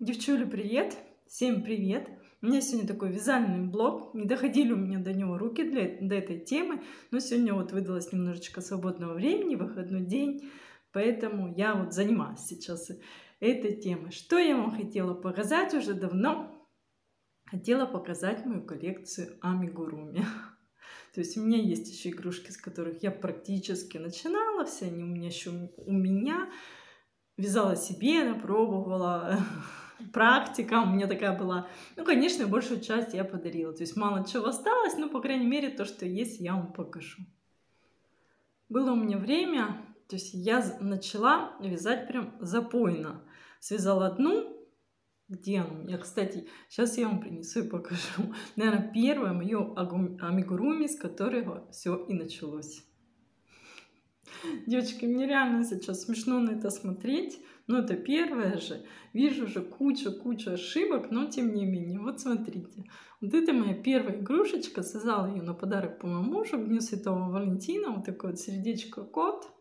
Девчуля, привет! Всем привет! У меня сегодня такой вязальный блог. Не доходили у меня до него руки для, до этой темы, но сегодня вот выдалось немножечко свободного времени, выходной день, поэтому я вот занимаюсь сейчас этой темой. Что я вам хотела показать уже давно? Хотела показать мою коллекцию амигуруми. То есть у меня есть еще игрушки, с которых я практически начинала, все они у меня еще у меня. Вязала себе, она пробовала, практика у меня такая была. Ну, конечно, большую часть я подарила. То есть мало чего осталось, но, по крайней мере, то, что есть, я вам покажу. Было у меня время, то есть я начала вязать прям запойно. Связала одну, где она у меня, кстати, сейчас я вам принесу и покажу. Наверное, первое мое амигуруми, с которого все и началось. Девочки, мне реально сейчас смешно на это смотреть. Ну это первое же. Вижу же кучу-кучу ошибок, но тем не менее. Вот смотрите. Вот это моя первая игрушечка. Связала ее на подарок по моему мужу в Дню Святого Валентина. Вот такое вот сердечко-кот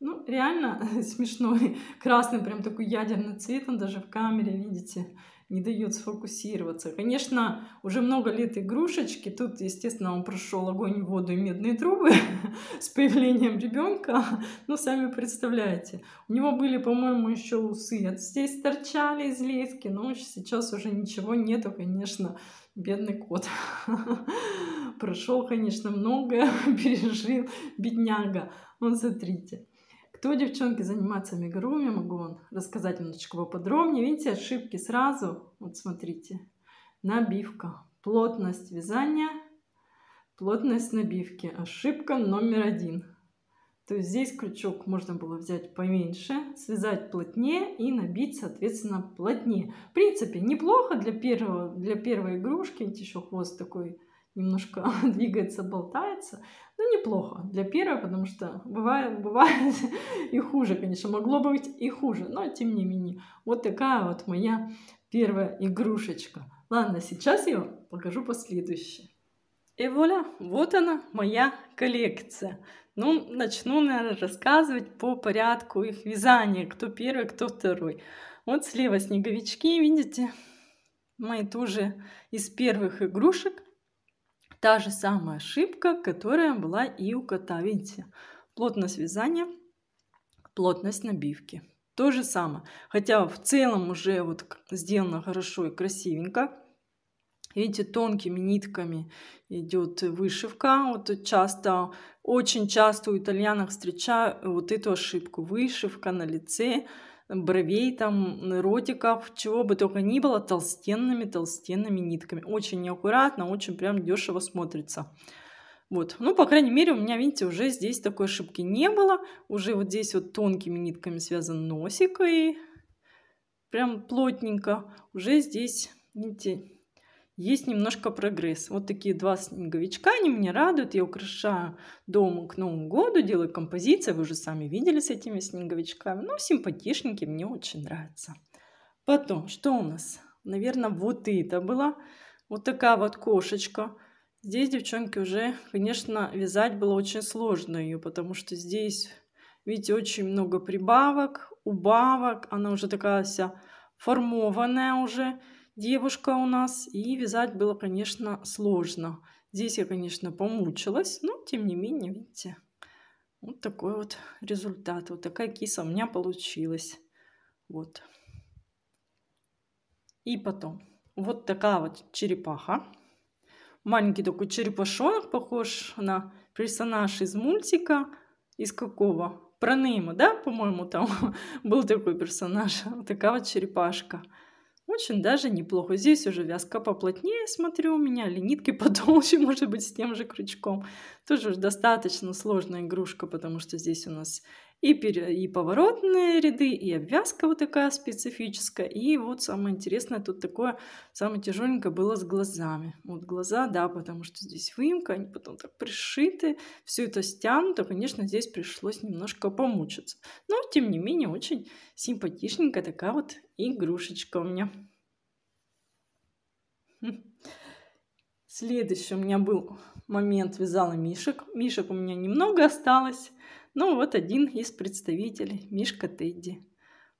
ну, реально смешной. Красный прям такой ядерный цвет, он даже в камере, видите, не дает сфокусироваться. Конечно, уже много лет игрушечки. Тут, естественно, он прошел огонь, воду и медные трубы с появлением ребенка. Ну, сами представляете. У него были, по-моему, еще усы. От здесь торчали из лески, но сейчас уже ничего нету, конечно. Бедный кот. Прошел, конечно, многое, пережил бедняга. Вот смотрите. Кто, девчонки, занимается амигуруми, могу вам рассказать немножечко поподробнее. Видите, ошибки сразу. Вот смотрите. Набивка. Плотность вязания, плотность набивки. Ошибка номер один. То есть здесь крючок можно было взять поменьше, связать плотнее и набить, соответственно, плотнее. В принципе, неплохо для, первого, для первой игрушки. Видите, еще хвост такой немножко двигается, болтается. Ну, неплохо для первой, потому что бывает, бывает и хуже, конечно, могло быть и хуже, но тем не менее. Вот такая вот моя первая игрушечка. Ладно, сейчас я покажу последующее. И вуаля, вот она, моя коллекция. Ну, начну, наверное, рассказывать по порядку их вязания, кто первый, кто второй. Вот слева снеговички, видите, мои тоже из первых игрушек – Та же самая ошибка, которая была и у кота. Видите, плотность вязания, плотность набивки. То же самое. Хотя в целом уже вот сделано хорошо и красивенько. Видите, тонкими нитками идет вышивка. Вот часто, очень часто у итальянок встречаю вот эту ошибку. Вышивка на лице бровей, там, ротиков, чего бы только ни было, толстенными-толстенными нитками. Очень неаккуратно, очень прям дешево смотрится. Вот, ну, по крайней мере, у меня, видите, уже здесь такой ошибки не было. Уже вот здесь вот тонкими нитками связан носик и прям плотненько. Уже здесь, видите, есть немножко прогресс. Вот такие два снеговичка, они меня радуют. Я украшаю дом к Новому году, делаю композиции. Вы уже сами видели с этими снеговичками. Ну, симпатичненькие, мне очень нравятся. Потом, что у нас? Наверное, вот это была. Вот такая вот кошечка. Здесь, девчонки, уже, конечно, вязать было очень сложно ее, потому что здесь, видите, очень много прибавок, убавок. Она уже такая вся формованная уже девушка у нас, и вязать было, конечно, сложно. Здесь я, конечно, помучилась, но тем не менее, видите, вот такой вот результат, вот такая киса у меня получилась. Вот. И потом, вот такая вот черепаха. Маленький такой черепашонок, похож на персонаж из мультика. Из какого? Про Нейма, да, по-моему, там был такой персонаж. Вот такая вот черепашка. Очень даже неплохо. Здесь уже вязка поплотнее, смотрю, у меня или нитки потолще, может быть, с тем же крючком. Тоже достаточно сложная игрушка, потому что здесь у нас и, пере... и поворотные ряды, и обвязка вот такая специфическая. И вот самое интересное, тут такое самое тяжеленькое было с глазами. Вот глаза, да, потому что здесь выемка, они потом так пришиты, все это стянуто. Конечно, здесь пришлось немножко помучиться. Но, тем не менее, очень симпатичненькая такая вот игрушечка у меня. Следующий у меня был момент вязала мишек. Мишек у меня немного осталось. но вот один из представителей, Мишка Тедди.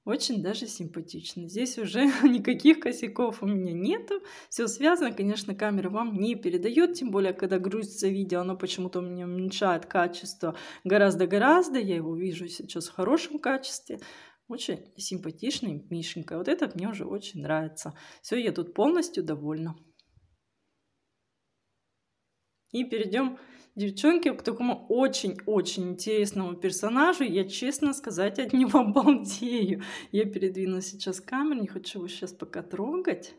Очень даже симпатично. Здесь уже никаких косяков у меня нету. Все связано, конечно, камера вам не передает, тем более, когда грузится видео, оно почему-то у меня уменьшает качество гораздо-гораздо. Я его вижу сейчас в хорошем качестве. Очень симпатичный Мишенька. Вот этот мне уже очень нравится. Все, я тут полностью довольна. И перейдем, девчонки, к такому очень-очень интересному персонажу. Я, честно сказать, от него обалдею Я передвину сейчас камеру, не хочу его сейчас пока трогать.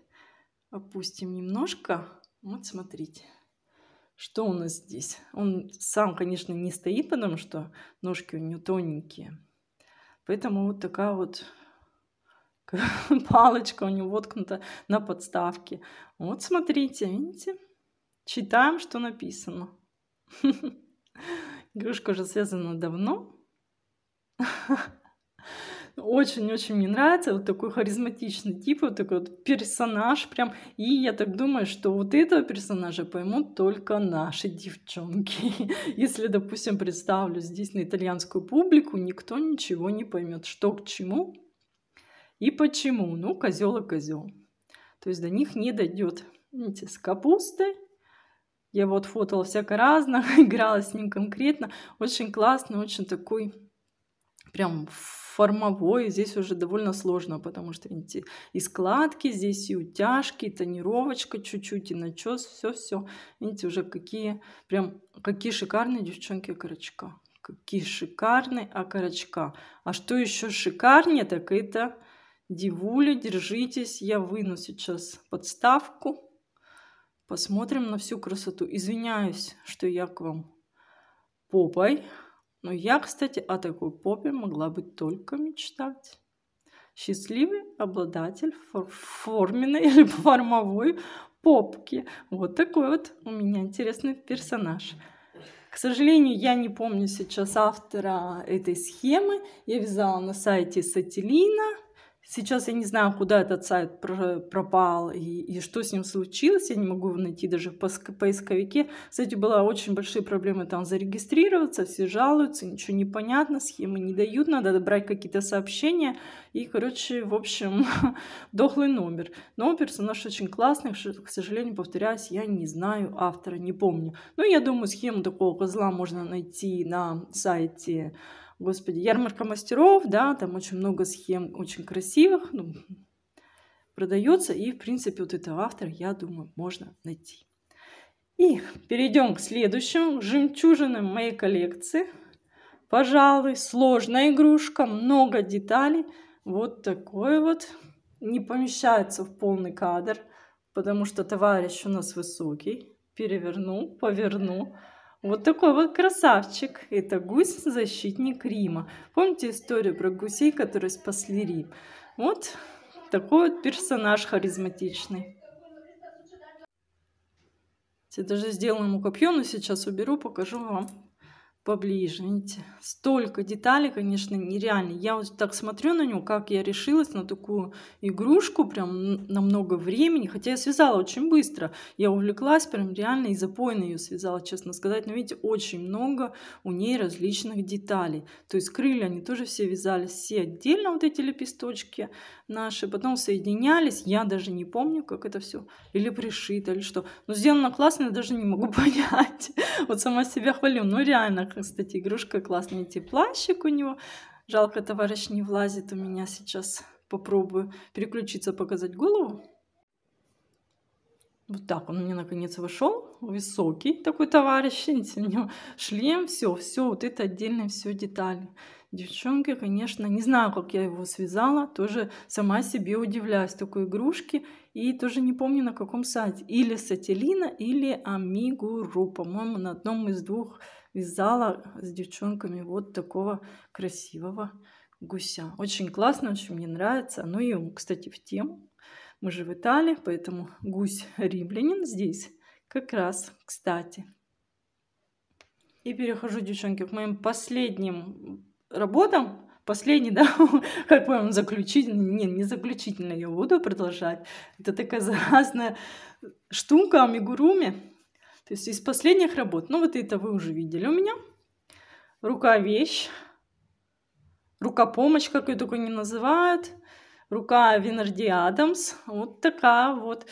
Опустим немножко. Вот смотрите, что у нас здесь. Он сам, конечно, не стоит, потому что ножки у него тоненькие. Поэтому вот такая вот палочка у него воткнута на подставке. Вот смотрите, видите? Читаем, что написано. Игрушка уже связана давно. очень-очень мне нравится, вот такой харизматичный тип, вот такой вот персонаж прям, и я так думаю, что вот этого персонажа поймут только наши девчонки. Если, допустим, представлю здесь на итальянскую публику, никто ничего не поймет, что к чему и почему. Ну, козел и козел. То есть до них не дойдет. Видите, с капустой я вот фотала всяко разно, играла с ним конкретно. Очень классный, очень такой прям формовой здесь уже довольно сложно, потому что, видите, и складки здесь, и утяжки, и тонировочка чуть-чуть, и начес, все-все. Видите, уже какие, прям, какие шикарные девчонки окорочка. Какие шикарные окорочка. А что еще шикарнее, так это девуля, держитесь, я выну сейчас подставку. Посмотрим на всю красоту. Извиняюсь, что я к вам попой. Но я, кстати, о такой попе могла бы только мечтать. Счастливый обладатель фор- форменной или формовой попки. Вот такой вот у меня интересный персонаж. К сожалению, я не помню сейчас автора этой схемы. Я вязала на сайте Сателлина. Сейчас я не знаю, куда этот сайт пропал и, и что с ним случилось. Я не могу его найти даже в поисковике. Кстати, была очень большие проблемы там зарегистрироваться. Все жалуются, ничего не понятно, схемы не дают. Надо брать какие-то сообщения. И, короче, в общем, дохлый номер. Но персонаж очень классный. К сожалению, повторяюсь, я не знаю автора, не помню. Но я думаю, схему такого козла можно найти на сайте господи, ярмарка мастеров, да, там очень много схем очень красивых, ну, продается, и, в принципе, вот этого автора, я думаю, можно найти. И перейдем к следующему, жемчужинам моей коллекции. Пожалуй, сложная игрушка, много деталей. Вот такой вот. Не помещается в полный кадр, потому что товарищ у нас высокий. перевернул, повернул. Вот такой вот красавчик. Это гусь, защитник Рима. Помните историю про гусей, которые спасли Рим? Вот такой вот персонаж харизматичный. Я даже сделала ему копье, но сейчас уберу, покажу вам поближе. Видите, столько деталей, конечно, нереально. Я вот так смотрю на него, как я решилась на такую игрушку, прям на много времени, хотя я связала очень быстро. Я увлеклась прям реально и запойно ее связала, честно сказать. Но видите, очень много у ней различных деталей. То есть крылья они тоже все вязались, все отдельно вот эти лепесточки наши, потом соединялись. Я даже не помню, как это все или пришито, или что. Но сделано классно, я даже не могу понять. Вот сама себя хвалю. Ну реально, кстати, игрушка классная, типа плащик у него. Жалко, товарищ не влазит у меня сейчас. Попробую переключиться, показать голову. Вот так он мне наконец вышел. Высокий такой товарищ. Видите, у него шлем, все, все, вот это отдельные все детали. Девчонки, конечно, не знаю, как я его связала, тоже сама себе удивляюсь такой игрушки. И тоже не помню, на каком сайте. Или Сателлина, или Амигуру, по-моему, на одном из двух вязала с девчонками вот такого красивого гуся. Очень классно, очень мне нравится. Ну и кстати, в тему. Мы же в Италии, поэтому гусь римлянин здесь как раз, кстати. И перехожу, девчонки, к моим последним работам. Последний, да, как по-моему, заключительный. Не, не заключительный, я буду продолжать. Это такая заразная штука амигуруми. То есть из последних работ, ну вот это вы уже видели у меня. Рука вещь, рука помощь, как ее только не называют, рука Венерди Адамс, вот такая вот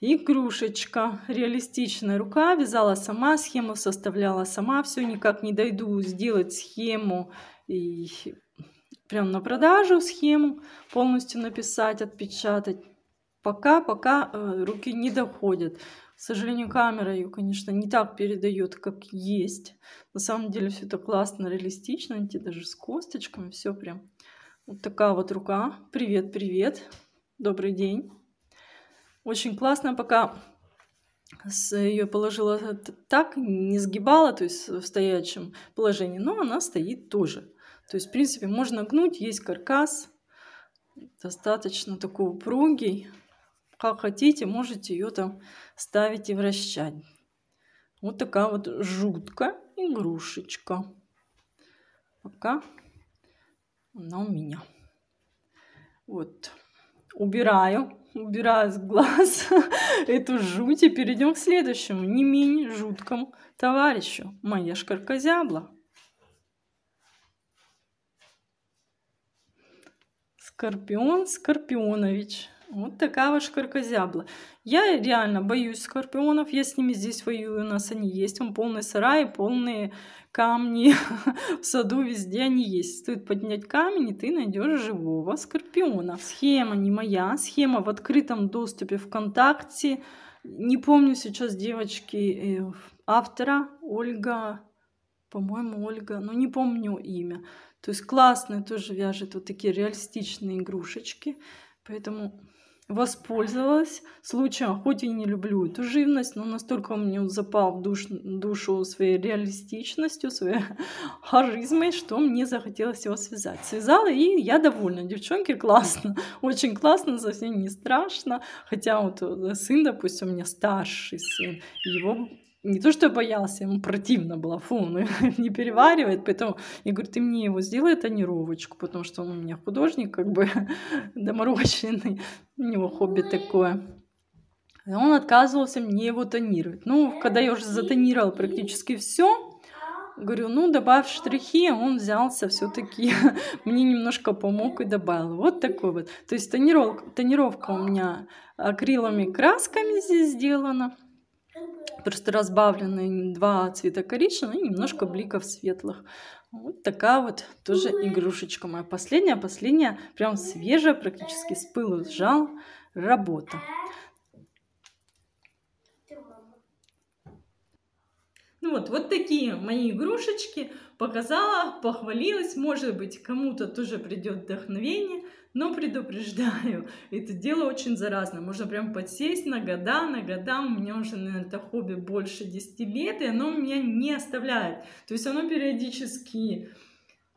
игрушечка, реалистичная рука, вязала сама, схему составляла сама, все никак не дойду сделать схему и прям на продажу схему полностью написать, отпечатать. Пока, пока э, руки не доходят. К сожалению, камера ее, конечно, не так передает, как есть. На самом деле все это классно, реалистично, эти даже с косточками, все прям. Вот такая вот рука. Привет, привет. Добрый день. Очень классно, пока ее положила э, так, не сгибала, то есть в стоячем положении, но она стоит тоже. То есть, в принципе, можно гнуть, есть каркас, достаточно такой упругий. Как хотите, можете ее там ставить и вращать. Вот такая вот жуткая игрушечка. Пока она у меня. Вот. Убираю, убираю с глаз эту жуть и перейдем к следующему, не менее жуткому товарищу. Моя шкаркозябла. Скорпион Скорпионович. Вот такая вот шкаркозябла. Я реально боюсь скорпионов, я с ними здесь воюю, у нас они есть, он полный сарай, полные камни в саду, везде они есть. Стоит поднять камень, и ты найдешь живого скорпиона. Схема не моя, схема в открытом доступе ВКонтакте. Не помню сейчас девочки э, автора, Ольга, по-моему, Ольга, но не помню имя. То есть классные тоже вяжет вот такие реалистичные игрушечки. Поэтому воспользовалась случаем, хоть и не люблю эту живность, но настолько он мне запал в душ, душу своей реалистичностью, своей харизмой, что мне захотелось его связать. Связала, и я довольна. Девчонки, классно, очень классно, совсем не страшно. Хотя вот э, сын, допустим, у меня старший сын, его не то, что я боялся, ему противно было, фу, он не переваривает, поэтому я говорю, ты мне его сделай тонировочку, потому что он у меня художник, как бы доморощенный, у него хобби такое. И он отказывался мне его тонировать. Ну, когда я уже затонировала практически все, Говорю, ну добавь штрихи, а он взялся все-таки, мне немножко помог и добавил. Вот такой вот. То есть тонировка, тонировка у меня акриловыми красками здесь сделана просто разбавлены два цвета коричневого и немножко бликов светлых. Вот такая вот тоже игрушечка моя. Последняя, последняя, прям свежая, практически с пылу сжал. Работа. Ну вот, вот такие мои игрушечки. Показала, похвалилась. Может быть, кому-то тоже придет вдохновение. Но предупреждаю, это дело очень заразно. Можно прям подсесть на года, на года. У меня уже на это хобби больше 10 лет, и оно меня не оставляет. То есть оно периодически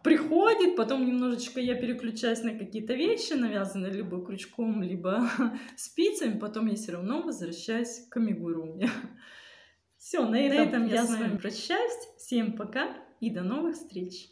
приходит, потом немножечко я переключаюсь на какие-то вещи, навязанные либо крючком, либо спицами, потом я все равно возвращаюсь к амигуру. Все, на этом, на этом я с вами прощаюсь. Всем пока и до новых встреч!